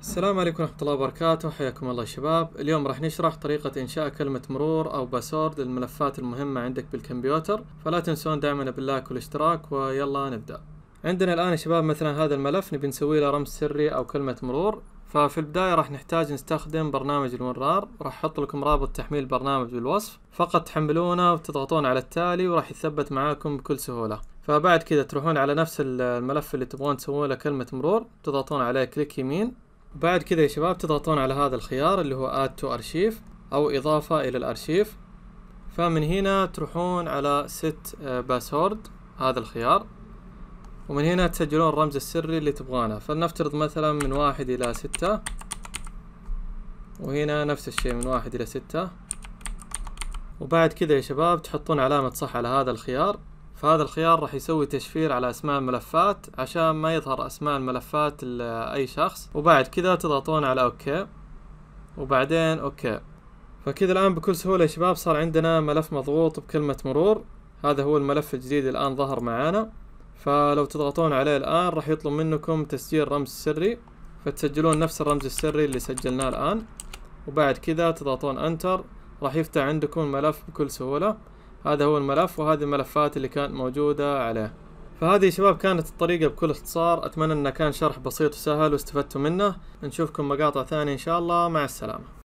السلام عليكم ورحمة الله وبركاته حياكم الله شباب اليوم راح نشرح طريقة إنشاء كلمة مرور أو باسورد للملفات المهمة عندك بالكمبيوتر فلا تنسون دعمنا باللايك والاشتراك ويلا نبدأ عندنا الآن يا شباب مثلا هذا الملف نبي نسوي له رمز سري أو كلمة مرور ففي البداية راح نحتاج نستخدم برنامج المرار راح أحط لكم رابط تحميل البرنامج بالوصف فقط تحملونه وتضغطون على التالي وراح يثبت معاكم بكل سهولة فبعد كذا تروحون على نفس الملف اللي تبغون تسوون له كلمة مرور تضغطون عليه كليك يمين بعد كذا يا شباب تضغطون على هذا الخيار اللي هو add to archive او اضافة الى الارشيف فمن هنا تروحون على set آه، password هذا الخيار ومن هنا تسجلون الرمز السري اللي تبغونه فلنفترض مثلا من واحد الى ستة وهنا نفس الشيء من واحد الى ستة وبعد كذا يا شباب تحطون علامة صح على هذا الخيار فهذا الخيار راح يسوي تشفير على اسماء الملفات عشان ما يظهر اسماء الملفات لاي شخص وبعد كذا تضغطون على اوكي وبعدين اوكي فكذا الان بكل سهوله يا شباب صار عندنا ملف مضغوط بكلمه مرور هذا هو الملف الجديد الان ظهر معانا فلو تضغطون عليه الان راح يطلب منكم تسجيل رمز سري فتسجلون نفس الرمز السري اللي سجلناه الان وبعد كذا تضغطون انتر راح يفتح عندكم الملف بكل سهوله هذا هو الملف وهذه الملفات اللي كانت موجودة عليه فهذه يا شباب كانت الطريقة بكل اختصار أتمنى أنه كان شرح بسيط وسهل واستفدتوا منه نشوفكم مقاطع ثانية إن شاء الله مع السلامة